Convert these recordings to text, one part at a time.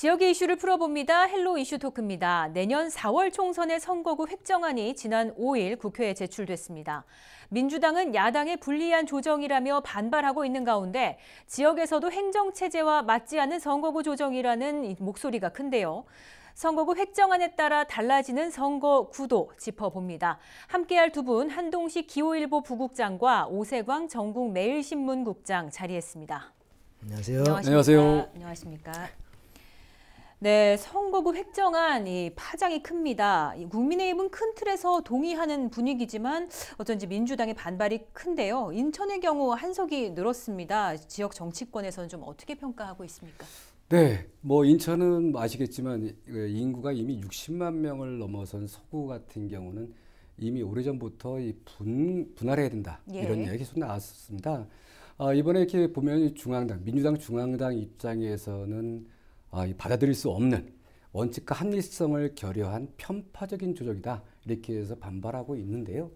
지역의 이슈를 풀어봅니다. 헬로 이슈 토크입니다. 내년 4월 총선의 선거구 획정안이 지난 5일 국회에 제출됐습니다. 민주당은 야당의 불리한 조정이라며 반발하고 있는 가운데 지역에서도 행정체제와 맞지 않은 선거구 조정이라는 목소리가 큰데요. 선거구 획정안에 따라 달라지는 선거 구도 짚어봅니다. 함께할 두 분 한동식 기호일보 부국장과 오세광 전국 매일신문 국장 자리했습니다. 안녕하세요. 안녕하십니까. 안녕하세요. 안녕하십니까. 네, 선거구 획정안 이 파장이 큽니다. 이 국민의힘은 큰 틀에서 동의하는 분위기지만 어쩐지 민주당의 반발이 큰데요. 인천의 경우 한석이 늘었습니다. 지역 정치권에서는 좀 어떻게 평가하고 있습니까? 네, 뭐 인천은 뭐 아시겠지만 그 인구가 이미 60만 명을 넘어선 서구 같은 경우는 이미 오래전부터 이 분, 분할해야 된다 예. 이런 이야기 계속 나왔었습니다. 아, 이번에 이렇게 보면 중앙당 민주당 중앙당 입장에서는 어, 받아들일 수 없는 원칙과 합리성을 결여한 편파적인 조정이다 이렇게 해서 반발하고 있는데요.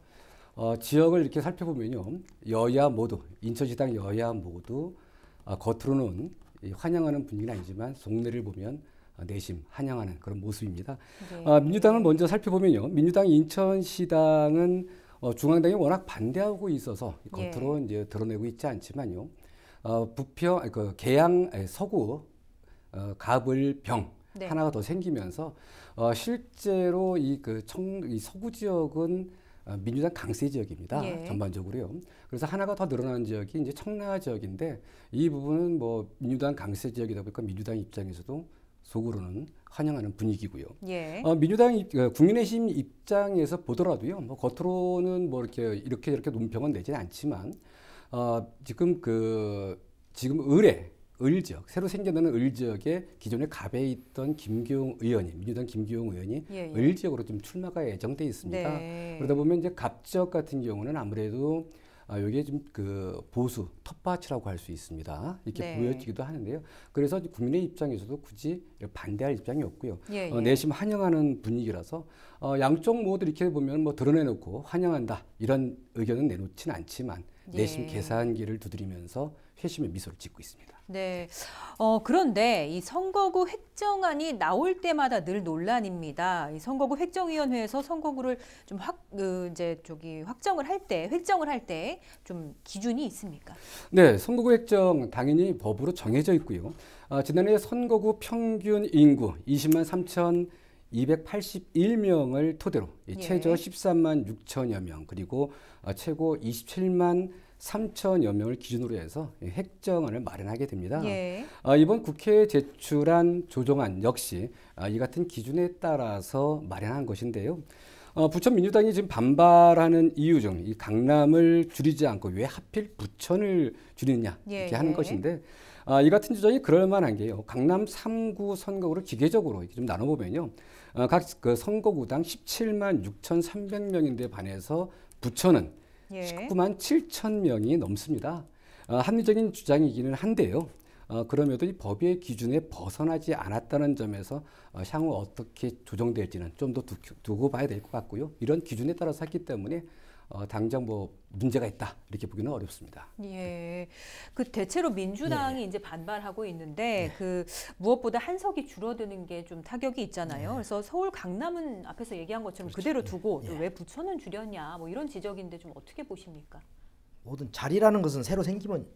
어, 지역을 이렇게 살펴보면요, 여야 모두 인천시당 여야 모두 어, 겉으로는 환영하는 분위기는 아니지만 속내를 보면 내심 환영하는 그런 모습입니다. 네. 아, 민주당을 먼저 살펴보면요, 민주당 인천시당은 어, 중앙당이 워낙 반대하고 있어서 겉으로 예. 이제 드러내고 있지 않지만요, 어, 부평 그개양 서구 어, 갑을 병 네. 하나가 더 생기면서 어, 실제로 이 그 청이 그 서구 지역은 어, 민주당 강세 지역입니다. 예. 전반적으로요. 그래서 하나가 더 늘어난 지역이 이제 청라 지역인데 이 부분은 뭐 민주당 강세 지역이다 보니까 민주당 입장에서도 속으로는 환영하는 분위기고요. 예. 어, 민주당 입, 그 국민의힘 입장에서 보더라도요. 뭐 겉으로는 뭐 이렇게 이렇게 이렇게 논평은 내지는 않지만 어, 지금 그 지금 의뢰 을지역 새로 생겨나는 을지역에 기존에 갑에 있던 김기용 의원이 민주당 김기용 의원이 예, 예. 을지역으로 좀 출마가 예정돼 있습니다. 네. 그러다 보면 이제 갑지역 같은 경우는 아무래도 아, 여기에 좀 그 보수 텃밭이라고 할 수 있습니다. 이렇게 네. 보여지기도 하는데요. 그래서 국민의 입장에서도 굳이 반대할 입장이 없고요. 예, 어, 예. 내심 환영하는 분위기라서 어, 양쪽 모두 이렇게 보면 뭐 드러내놓고 환영한다 이런 의견은 내놓지는 않지만 내심 예. 계산기를 두드리면서 회심의 미소를 짓고 있습니다. 네. 어, 그런데 이 선거구 획정안이 나올 때마다 늘 논란입니다. 이 선거구 획정위원회에서 선거구를 좀 확, 으, 그 이제 저기 확정을 할 때, 획정을 할 때 좀 기준이 있습니까? 네. 선거구 획정 당연히 법으로 정해져 있고요. 아, 지난해 선거구 평균 인구 20만 3천 281명을 토대로 예. 최저 13만 6천여 명 그리고 어, 최고 27만 3천여 명을 기준으로 해서 핵정안을 마련하게 됩니다. 예. 어, 이번 국회에 제출한 조정안 역시 어, 이 같은 기준에 따라서 마련한 것인데요. 부천 민주당이 지금 반발하는 이유 중 이 강남을 줄이지 않고 왜 하필 부천을 줄이느냐 이렇게 예. 하는 예. 것인데 아, 이 같은 주장이 그럴만한 게요. 강남 3구 선거구를 기계적으로 이렇게 좀 나눠보면요. 아, 각그 선거구당 17만 6,300명인데 반해서 부천은 예. 19만 7천 명이 넘습니다. 아, 합리적인 주장이기는 한데요. 어, 그럼에도 이 법의 기준에 벗어나지 않았다는 점에서 어, 향후 어떻게 조정될지는 좀 더 두고 봐야 될 것 같고요. 이런 기준에 따라서 했기 때문에 어, 당장 뭐 문제가 있다 이렇게 보기는 어렵습니다. 예, 그 대체로 민주당이 네. 이제 반발하고 있는데 네. 그 무엇보다 한석이 줄어드는 게 좀 타격이 있잖아요. 네. 그래서 서울 강남은 앞에서 얘기한 것처럼 그렇죠. 그대로 두고 네. 왜 부천은 줄였냐 뭐 이런 지적인데 좀 어떻게 보십니까? 모든 자리라는 것은 새로 생기면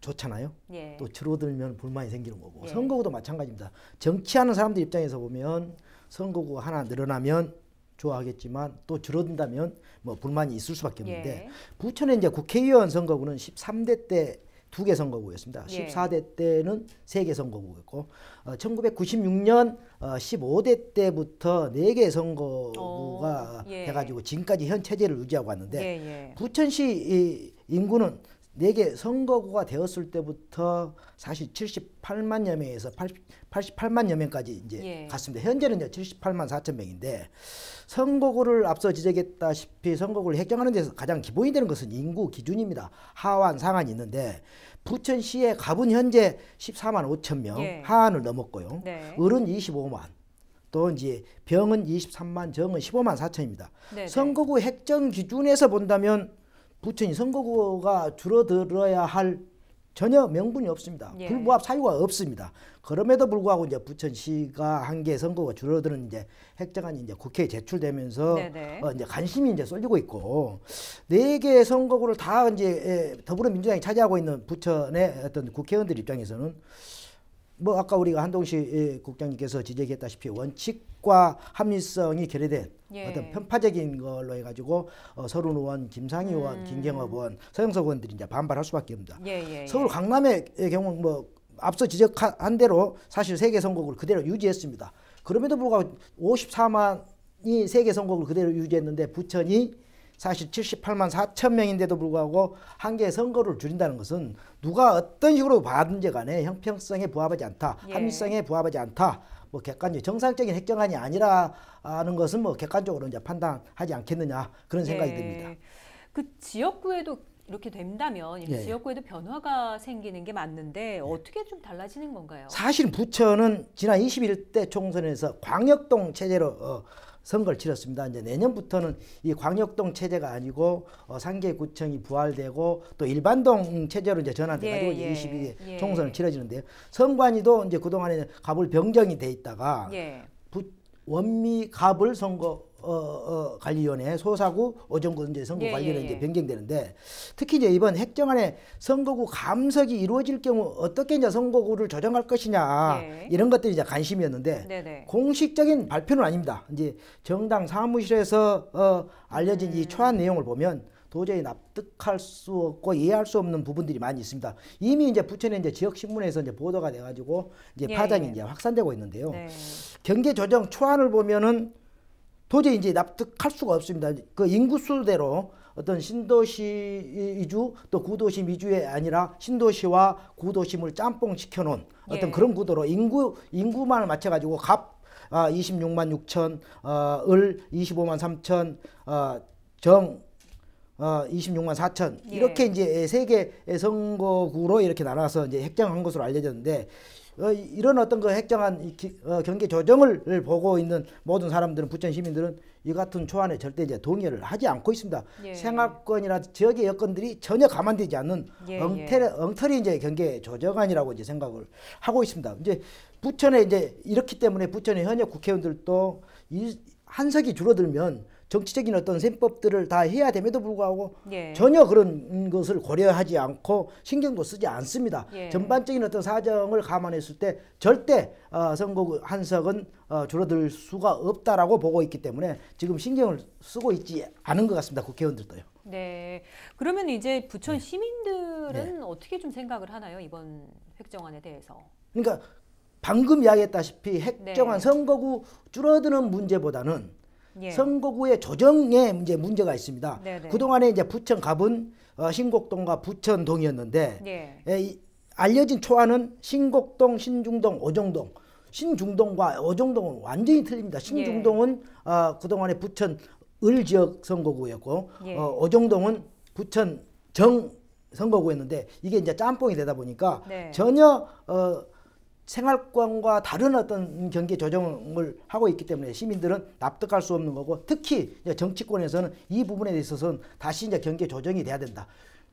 좋잖아요. 예. 또 줄어들면 불만이 생기는 거고 예. 선거구도 마찬가지입니다. 정치하는 사람들 입장에서 보면 선거구 하나 늘어나면 좋아하겠지만 또 줄어든다면 뭐 불만이 있을 수밖에 없는데 예. 부천의 이제 국회의원 선거구는 13대 때2개 선거구였습니다. 예. 14대 때는 3개 선거구였고 어, 1996년 어, 15대 때부터 4개 선거구가 오, 어, 예. 해가지고 지금까지 현 체제를 유지하고 왔는데 예, 예. 부천시 이 인구는 내게 네 선거구가 되었을 때부터 사실 78만여 명에서 80, 88만여 명까지 이제 예. 갔습니다. 현재는 이제 78만 4천 명인데 선거구를 앞서 지적했다시피 선거구를 획정하는 데서 가장 기본이 되는 것은 인구 기준입니다. 하원, 상한이 있는데 부천시의 갑은 현재 14만 5천 명 예. 하한을 넘었고요. 네. 을은 25만. 또 이제 병은 23만, 정은 15만 4천입니다. 네, 선거구 획정 기준에서 본다면 부천이 선거구가 줄어들어야 할 전혀 명분이 없습니다. 예. 불부합 사유가 없습니다. 그럼에도 불구하고 이제 부천시가 한개 선거가 줄어드는 이제 핵정안이 이제 국회에 제출되면서 네, 네. 어 이제 관심이 이제 쏠리고 있고 네개 선거구를 다 이제 예, 더불어민주당이 차지하고 있는 부천의 어떤 국회의원들 입장에서는 뭐 아까 우리가 한동시 예, 국장님께서 지적했다시피 원칙과 합리성이 결여된 예. 어떤 편파적인 걸로 해가지고 어, 서른 의원, 김상희 음. 의원, 김경업 의원, 서영석 의원들이 이제 반발할 수밖에 없다. 예, 예, 예, 서울 강남의 경우 뭐 앞서 지적한 대로 사실 세계 선곡을 그대로 유지했습니다. 그럼에도 불구하고 54만이 세계 선곡을 그대로 유지했는데 부천이 사실 78만 4천 명인데도 불구하고 한 개의 선거를 줄인다는 것은 누가 어떤 식으로 봐든지 간에 형평성에 부합하지 않다, 예. 합리성에 부합하지 않다, 뭐 객관적 정상적인 핵정안이 아니라는 것은 뭐 객관적으로 이제 판단하지 않겠느냐 그런 생각이 예. 듭니다. 그 지역구에도 이렇게 된다면 예. 지역구에도 변화가 생기는 게 맞는데 예. 어떻게 좀 달라지는 건가요? 사실 부천은 지난 21대 총선에서 광역동 체제로 어, 선거를 치렀습니다. 이제 내년부터는 이 광역동 체제가 아니고 어, 상계구청이 부활되고 또 일반동 체제로 이제 전환돼가지고 예, 22대 예, 예. 총선을 치러지는데요. 선관위도 이제 그동안에 갑을 병정이 돼 있다가 예. 부, 원미 갑을 선거 어, 어, 관리위원회 소사구 오정권제 선거 예, 관리로 예, 이제 예. 변경되는데 특히 이제 이번 핵정안에 선거구 감석이 이루어질 경우 어떻게 이제 선거구를 조정할 것이냐 예. 이런 것들이 이제 관심이었는데 네네. 네. 공식적인 발표는 아닙니다. 이제 정당 사무실에서 어, 알려진 음. 이 초안 내용을 보면 도저히 납득할 수 없고 이해할 수 없는 부분들이 많이 있습니다. 이미 이제 부천의 이제 지역 신문에서 이제 보도가 돼가지고 이제 예, 파장이 예. 이제 확산되고 있는데요. 네. 경제 조정 초안을 보면은 도저히 이제 납득할 수가 없습니다. 그 인구수대로 어떤 신도시 이주 또 구도시 미주에 아니라 신도시와 구도심을 짬뽕 시켜놓은 어떤 예. 그런 구도로 인구 인구만을 맞춰가지고 갑 아, 26만 6천, 어, 을 25만 3천, 어, 정 어, 26만 4천 예. 이렇게 이제 세개 선거구로 이렇게 나눠서 이제 핵정한 것으로 알려졌는데 어, 이런 어떤 그 핵정한 기, 어, 경계 조정을 보고 있는 모든 사람들은 부천 시민들은 이 같은 초안에 절대 이제 동의를 하지 않고 있습니다. 예. 생활권이나 지역의 여건들이 전혀 감안되지 않는 예, 엉터리, 예. 엉터리 이제 경계 조정안이라고 이제 생각을 하고 있습니다. 이제 부천에 이제 이렇기 때문에 부천의 현역 국회의원들도 이 한석이 줄어들면 정치적인 어떤 셈법들을 다 해야 됨에도 불구하고 예. 전혀 그런 것을 고려하지 않고 신경도 쓰지 않습니다. 예. 전반적인 어떤 사정을 감안했을 때 절대 어, 선거 그 한석은 어, 줄어들 수가 없다라고 보고 있기 때문에 지금 신경을 쓰고 있지 않은 것 같습니다. 국회의원들도요. 네. 그러면 이제 부천 네. 시민들은 네. 어떻게 좀 생각을 하나요? 이번 획정안에 대해서. 그러니까 방금 이야기했다시피 획정한 네. 선거구 줄어드는 문제보다는 예. 선거구의 조정에 이제 문제가 있습니다. 네네. 네. 그동안에 이제 부천 갑은 어, 신곡동과 부천동이었는데 예. 에, 예, 이, 알려진 초안은 신곡동, 신중동, 오정동 신중동과 오정동은 완전히 틀립니다. 신중동은 예. 어, 그동안에 부천 을 지역 선거구였고 예. 어, 오정동은 부천 정 선거구였는데 이게 이제 짬뽕이 되다 보니까 네. 전혀 어, 생활권과 다른 어떤 경계 조정을 하고 있기 때문에 시민들은 납득할 수 없는 거고 특히 정치권에서는 이 부분에 있어서는 다시 이제 경계 조정이 돼야 된다.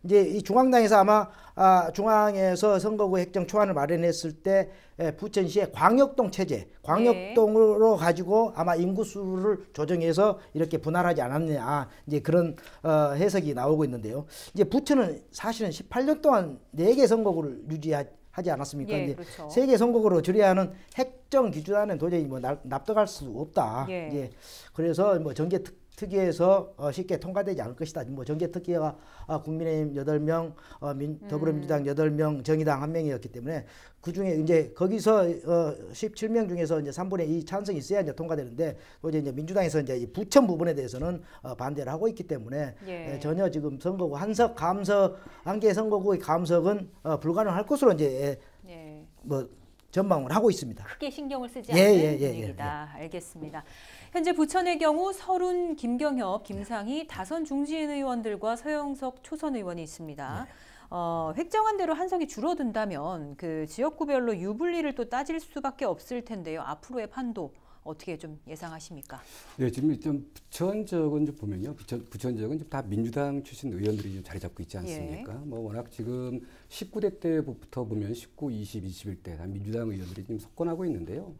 이제 이 중앙당에서 아마 아, 중앙에서 선거구 획정 초안을 마련했을 때 예, 부천시의 광역동 체제, 광역동으로 네. 가지고 아마 인구수를 조정해서 이렇게 분할하지 않았느냐 이제 그런 어, 해석이 나오고 있는데요. 이제 부천은 사실은 18년 동안 네개 선거구를 유지하 하지 않았습니까? 예, 그렇죠. 세계 선국으로 줄여야 하는 핵정 기준안은 도저히 뭐 납, 득할수 없다. 예. 예. 그래서 뭐 전개 특 특위에서 어, 쉽게 통과되지 않을 것이다. 뭐 정계 특위가 어, 국민의힘 여덟 명 어, 민, 음. 더불어민주당 여덟 명 정의당 한명이었기 때문에 그 중에 이제 거기서 어, 17명 중에서 이제 3분의 2 찬성이 있어야 이제 통과되는데 이제, 이제 민주당에서 이제 이 부천 부분에 대해서는 어, 반대를 하고 있기 때문에 예. 예, 전혀 지금 선거구 한석 감석 안개 선거구의 감석은 어, 불가능할 것으로 이제 예. 예. 뭐 전망을 하고 있습니다. 크게 신경을 쓰지 예, 않는 예, 예, 예, 분위기다. 예, 알겠습니다. 현재 부천의 경우 서른, 김경협, 김상희, 네. 다선 중진 의원들과 서영석 초선 의원이 있습니다. 네. 어, 획정한 대로 한석이 줄어든다면 그 지역구별로 유불리를 또 따질 수밖에 없을 텐데요. 앞으로의 판도 어떻게 좀 예상하십니까? 네, 지금 좀 부천 지역은 좀 보면요. 부천, 부천 지역은 좀다 민주당 출신 의원들이 좀 자리 잡고 있지 않습니까? 예. 뭐 워낙 지금 19대 때부터 보면 19, 20, 21대 다 민주당 의원들이 지 석권하고 있는데요.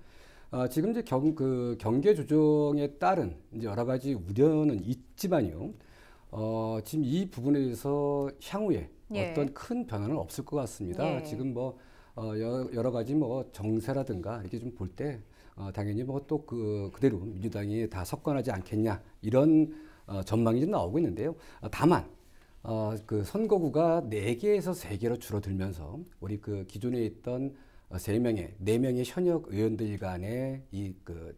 아, 지금 이제 경, 그 경계 조정에 따른 이제 여러 가지 우려는 있지만요. 어, 지금 이 부분에 대해서 향후에 예. 어떤 큰 변화는 없을 것 같습니다. 예. 지금 뭐 어, 여러 가지 뭐 정세라든가 이렇게 좀볼때 어, 당연히 뭐또그 그대로 민주당이 다 석권하지 않겠냐 이런 어, 전망이 좀 나오고 있는데요. 어, 다만 어, 그 선거구가 네개에서세개로 줄어들면서 우리 그 기존에 있던 어, 세명의네명의 네 현역 의원들 간의 이 그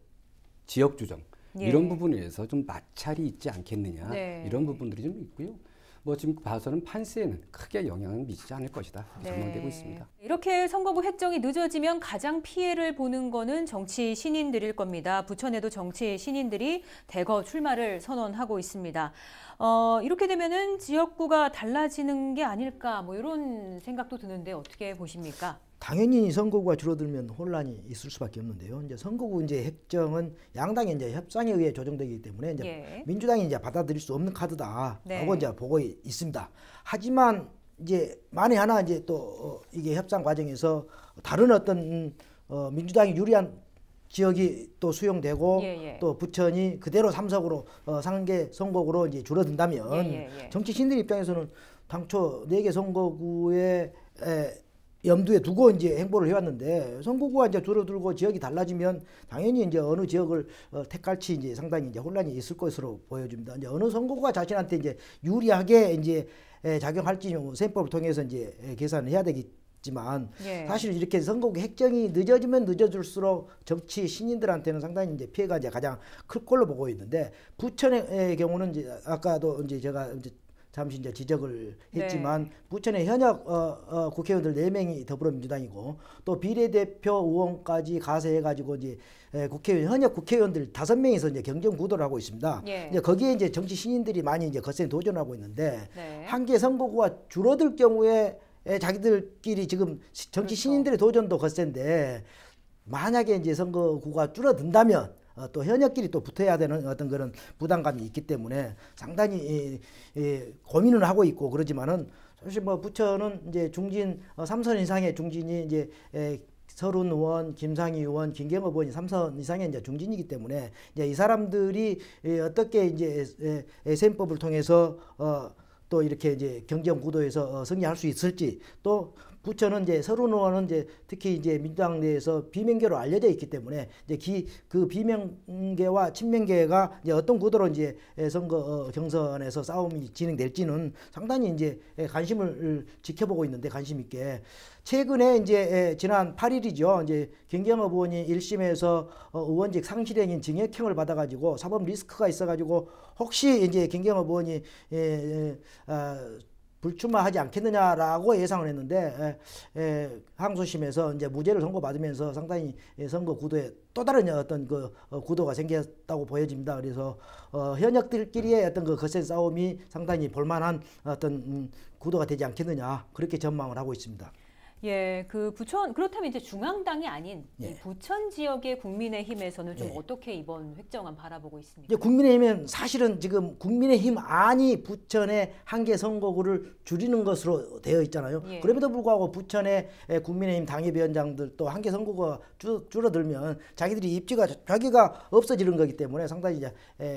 지역 주정 예. 이런 부분에서 좀 마찰이 있지 않겠느냐 네. 이런 부분들이 좀 있고요. 뭐 지금 봐서는 판세에는 크게 영향을 미치지 않을 것이다 네. 전망되고 있습니다. 이렇게 선거구 획정이 늦어지면 가장 피해를 보는 거는 정치 신인들일 겁니다. 부천에도 정치 신인들이 대거 출마를 선언하고 있습니다. 어, 이렇게 되면은 지역구가 달라지는 게 아닐까 뭐 이런 생각도 드는데 어떻게 보십니까? 당연히 선거구가 줄어들면 혼란이 있을 수밖에 없는데요. 이제 선거구 이제 핵정은 양당의 이제 협상에 의해 조정되기 때문에 이제 예. 민주당이 이제 받아들일 수 없는 카드다라고 네. 이제 보고 있습니다. 하지만 이제 만에 하나 이제 또 어, 이게 협상 과정에서 다른 어떤 어, 민주당이 유리한 지역이 또 수용되고 예, 예. 또 부천이 그대로 삼석으로 어, 상계 선거구로 이제 줄어든다면 예, 예, 예. 정치 신들 입장에서는 당초 네 개 선거구에 에, 염두에 두고 이제 행보를 해왔는데 선거구가 이제 줄어들고 지역이 달라지면 당연히 이제 어느 지역을 어, 택할지 이제 상당히 이제 혼란이 있을 것으로 보여집니다. 이제 어느 선거구가 자신한테 이제 유리하게 이제 에, 작용할지 뭐 셈법을 통해서 이제 에, 계산을 해야 되겠 지만 예. 사실 이렇게 선거구 핵정이 늦어지면 늦어질수록 정치 신인들한테는 상당히 이제 피해가 이제 가장 클 걸로 보고 있는데 부천의 경우는 이제 아까도 이제 제가 이제 잠시 이제 지적을 네. 했지만 네. 부천의 현역 어, 어, 국회의원들 네명이 더불어민주당이고 또 비례대표 의원까지 가세해가지고 이제 에, 국회의원 현역 국회의원들 다섯 명이서 이제 경쟁 구도를 하고 있습니다. 예. 이제 거기에 이제 정치 신인들이 많이 이제 거센 도전하고 있는데 네. 한개 선거구가 줄어들 경우에 에, 자기들끼리 지금 정치 그렇죠. 신인들의 도전도 거센데 만약에 이제 선거구가 줄어든다면 어, 또 현역끼리 또 붙어야 되는 어떤 그런 부담감이 있기 때문에 상당히 이, 이, 고민을 하고 있고 그러지만은 사실 뭐 부처는 이제 중진 어, 3선 이상의 중진이 이제 에, 서른 의원, 김상희 의원, 김경호 의원이 삼선 이상의 이제 중진이기 때문에 이제 이 사람들이 에, 어떻게 이제 에 셈법을 통해서 어, 또 이렇게 이제 경쟁 구도에서 어, 승리할 수 있을지 또 부처는 이제 서른 의원은 이제 특히 이제 민주당 내에서 비명계로 알려져 있기 때문에 이제 기, 그 비명계와 친명계가 이제 어떤 구도로 이제 선거 어, 경선에서 싸움이 진행될지는 상당히 이제 관심을 지켜보고 있는데 관심 있게 최근에 이제 지난 8일이죠. 이제 김경업 의원이 1심에서 어, 의원직 상실행인 징역형을 받아가지고 사법 리스크가 있어가지고 혹시 이제 김경업 의원이 에, 에, 어, 불출마하지 않겠느냐라고 예상을 했는데 에, 예, 에, 예, 항소심에서 이제 무죄를 선고받으면서 상당히 예, 선거 구도에 또 다른 어떤 그 어, 구도가 생겼다고 보여집니다. 그래서 어, 현역들끼리의 네. 어떤 그 거센 싸움이 상당히 볼만한 어떤 음, 구도가 되지 않겠느냐 그렇게 전망을 하고 있습니다. 예, 그 부천 그렇다면 이제 중앙당이 아닌 예. 부천 지역의 국민의힘에서는 좀 예. 어떻게 이번 획정안 바라보고 있습니까? 국민의힘은 사실은 지금 국민의힘 안이 부천의 한계 선거구를 줄이는 것으로 되어 있잖아요. 예. 그럼에도 불구하고 부천의 국민의힘 당협위원장들 또 한계 선거구가 줄, 줄어들면 자기들이 입지가 자기가 없어지는 거기 때문에 상당히 이제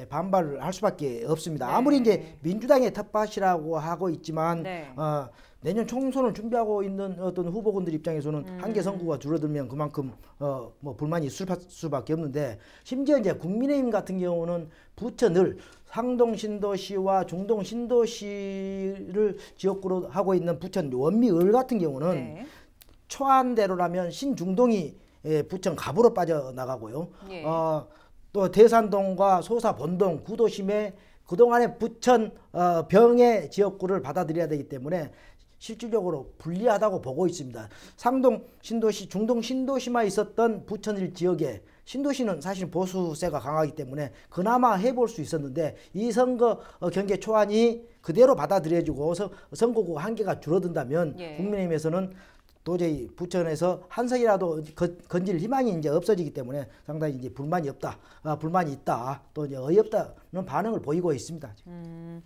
반발을 할 수밖에 없습니다. 네. 아무리 이제 민주당의 텃밭이라고 하고 있지만 네. 어, 내년 총선을 준비하고 있는 어떤 후보군들 입장에서는 음. 한개 선거가 줄어들면 그만큼 어 뭐 불만이 있을 수밖에 없는데 심지어 이제 국민의힘 같은 경우는 부천을 상동 신도시와 중동 신도시를 지역구로 하고 있는 부천 원미을 같은 경우는 네. 초안대로라면 신중동이 예, 부천 갑으로 빠져나가고요. 예. 어, 또 대산동과 소사 본동 구도심에 그동안에 부천 어, 병의 지역구를 받아들여야 되기 때문에 실질적으로 불리하다고 보고 있습니다. 상동 신도시, 중동 신도시만 있었던 부천일 지역에 신도시는 사실 보수세가 강하기 때문에 그나마 해볼 수 있었는데 이 선거 어, 경계 초안이 그대로 받아들여지고 선거구 한계가 줄어든다면 예. 국민의힘에서는 도저히 부천에서 한 석이라도 건질 희망이 이제 없어지기 때문에 상당히 이제 불만이 없다, 아, 불만이 있다, 또 이제 어이없다는 반응을 보이고 있습니다. 음,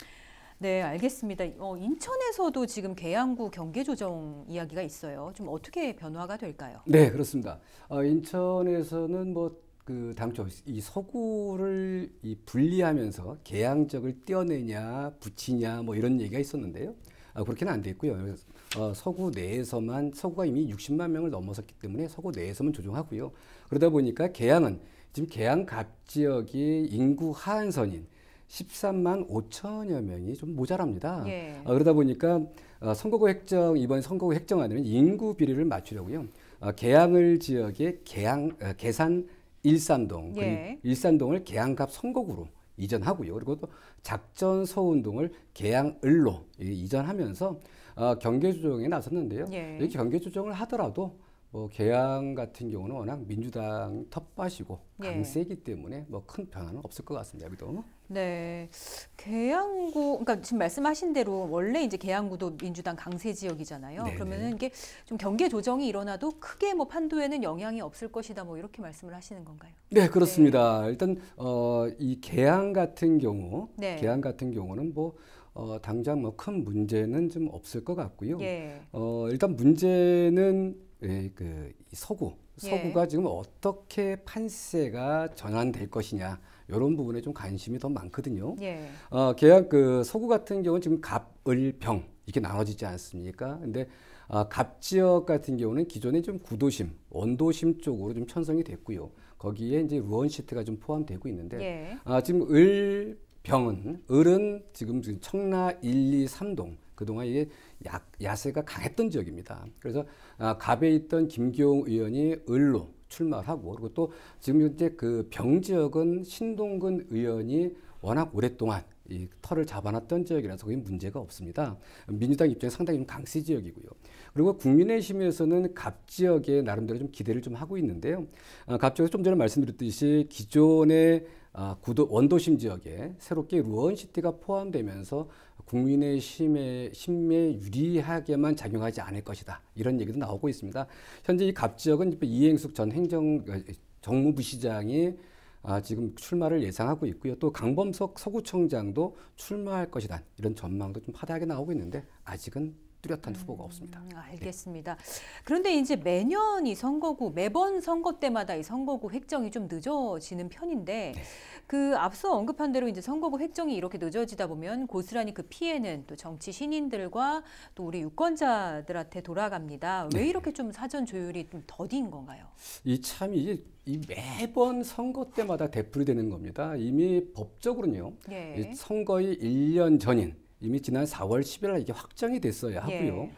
네, 알겠습니다. 어, 인천에서도 지금 계양구 경계 조정 이야기가 있어요. 좀 어떻게 변화가 될까요? 네, 그렇습니다. 어, 인천에서는 뭐그 당초 이 서구를 이 분리하면서 계양 지역을 떼어내냐 붙이냐 뭐 이런 얘기가 있었는데요. 아, 그렇게는 안 됐고요. 서 어, 서구 내에서만 서구가 이미 60만 명을 넘어섰기 때문에 서구 내에서만 조정하고요. 그러다 보니까 개항은 지금 개항 갑 지역이 인구 하한선인 13만 5천여 명이 좀 모자랍니다. 예. 아, 그러다 보니까 어, 선거구 획정 이번 선거구 획정안에는 인구 비리를 맞추려고요. 어, 개항을 지역의 개항 어, 계산 일산동 예. 일산동을 개항갑 선거구로 이전하고요. 그리고 또 작전 서운동을 개항을로 이전하면서 어, 경계 조정에 나섰는데요. 예. 이렇게 경계 조정을 하더라도 뭐 개항 같은 경우는 워낙 민주당 텃밭이고 예. 강세기 때문에 뭐 큰 변화는 없을 것 같습니다. 여기도. 네, 개항구, 그러니까 지금 말씀하신 대로 원래 이제 개항구도 민주당 강세 지역이잖아요. 네네. 그러면은 이게 좀 경계 조정이 일어나도 크게 뭐 판도에는 영향이 없을 것이다, 뭐 이렇게 말씀을 하시는 건가요? 네, 그렇습니다. 네. 일단 어, 이 개항 같은 경우, 네. 개항 같은 경우는 뭐 어, 당장 뭐 큰 문제는 좀 없을 것 같고요. 예. 어, 일단 문제는 예, 그 서구 예. 서구가 예. 지금 어떻게 판세가 전환될 것이냐 이런 부분에 좀 관심이 더 많거든요. 예. 어, 계약 그 서구 같은 경우는 지금 갑을병 이렇게 나눠지지 않습니까? 근데 아, 갑 지역 같은 경우는 기존에 좀 구도심, 원도심 쪽으로 좀 편성이 됐고요. 거기에 이제 루원 시트가 좀 포함되고 있는데 예. 아, 지금 을병은 을은 지금 청라 1, 2, 3동 그동안 이게 야, 야세가 강했던 지역입니다. 그래서 아, 갑에 있던 김기용 의원이 을로 출마하고 그리고 또 지금 현재 그병 지역은 신동근 의원이 워낙 오랫동안 이 털을 잡아놨던 지역이라서 거기 문제가 없습니다. 민주당 입장에 상당히 강세 지역이고요. 그리고 국민의힘에서는 갑 지역에 나름대로 좀 기대를 좀 하고 있는데요. 아, 갑 지역에서 좀 전에 말씀드렸듯이 기존의 아, 구도 원도심 지역에 새롭게 루원시티가 포함되면서 국민의 심에, 심에 유리하게만 작용하지 않을 것이다. 이런 얘기도 나오고 있습니다. 현재 이 갑지역은 이행숙 전 행정 어, 정무부 시장이 아, 지금 출마를 예상하고 있고요. 또 강범석 서구청장도 출마할 것이다. 이런 전망도 좀 파다하게 나오고 있는데 아직은 뚜렷한 음, 후보가 없습니다. 네. 알겠습니다. 네. 그런데 이제 매년 이 선거구 매번 선거 때마다 이 선거구 획정이 좀 늦어지는 편인데 네. 그 앞서 언급한 대로 이제 선거구 획정이 이렇게 늦어지다 보면 고스란히 그 피해는 또 정치 신인들과 또 우리 유권자들한테 돌아갑니다. 왜 네. 이렇게 좀 사전 조율이 좀 더딘 건가요? 이참 이게 이 매번 선거 때마다 대풀이 되는 겁니다. 이미 법적으로는요. 예. 선거의 1년 전인 이미 지난 4월 10일 날 이게 확정이 됐어야 예. 하고요. 예.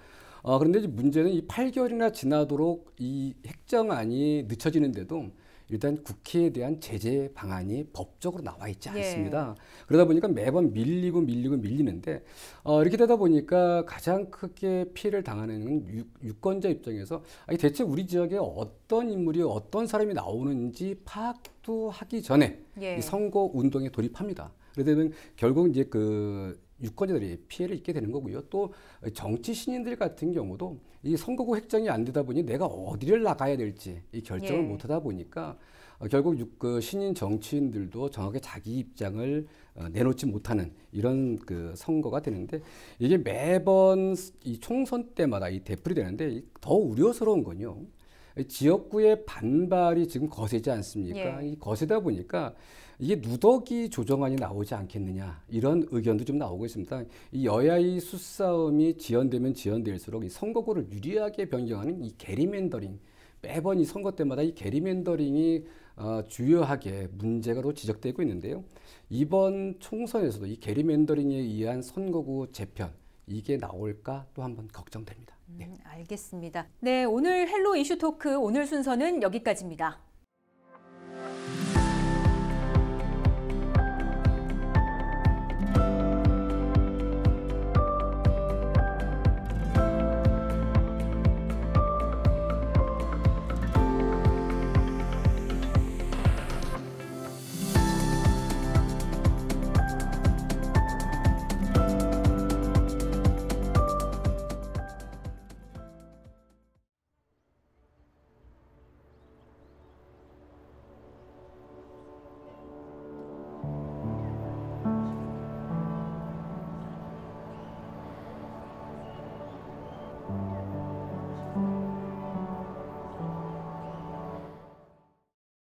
어, 그런데 문제는 이 8개월이나 지나도록 이 핵정안이 늦춰지는데도 일단 국회에 대한 제재 방안이 법적으로 나와 있지 예. 않습니다. 예. 그러다 보니까 매번 밀리고 밀리고 밀리는데 어, 이렇게 되다 보니까 가장 크게 피해를 당하는 건 유, 권자 입장에서 아니, 대체 우리 지역에 어떤 인물이 어떤 사람이 나오는지 파악도 하기 전에 예. 이 선거 운동에 돌입합니다. 그러다 보면 결국 이제 그 유권자들이 피해를 입게 되는 거고요. 또 정치 신인들 같은 경우도 이 선거구 획정이 안 되다 보니 내가 어디를 나가야 될지 이 결정을 예. 못 하다 보니까 어, 결국 그 신인 정치인들도 정확하 자기 입장을 어, 내놓지 못하는 이런 그 선거가 되는데 이게 매번 이 총선 때마다 이 대풀이 되는데 더 우려스러운 건요. 지역구의 반발이 지금 거세지 않습니까? 예. 이 거세다 보니까 이게 누더기 조정안이 나오지 않겠느냐 이런 의견도 좀 나오고 있습니다. 이 여야의 수싸움이 지연되면 지연될수록 이 선거구를 유리하게 변경하는 이 게리맨더링 매번 이 선거 때마다 이 게리맨더링이 어, 주요하게 문제가로 지적되고 있는데요. 이번 총선에서도 이 게리맨더링에 의한 선거구 재편 이게 나올까 또 한번 걱정됩니다. 네. 음, 알겠습니다. 네, 오늘 헬로 이슈 토크 오늘 순서는 여기까지입니다.